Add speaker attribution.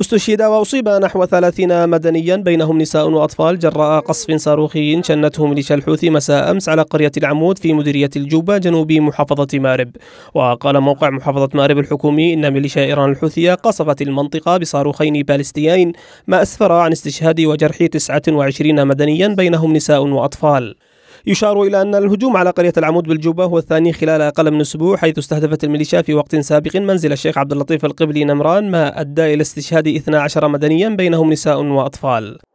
Speaker 1: استشهد وأصيب نحو 30 مدنيا بينهم نساء وأطفال جراء قصف صاروخي شنته ميليشيا الحوثي مساء أمس على قرية العمود في مديرية الجوبة جنوب محافظة مارب وقال موقع محافظة مارب الحكومي إن ميليشيا إيران الحوثية قصفت المنطقة بصاروخين باليستيين ما أسفر عن استشهاد وجرح 29 مدنيا بينهم نساء وأطفال يشار إلى أن الهجوم على قرية العمود بالجوبة هو الثاني خلال أقل من أسبوع حيث استهدفت الميليشيا في وقت سابق منزل الشيخ عبد اللطيف القبلي نمران ما أدى إلى استشهاد 12 مدنيا بينهم نساء وأطفال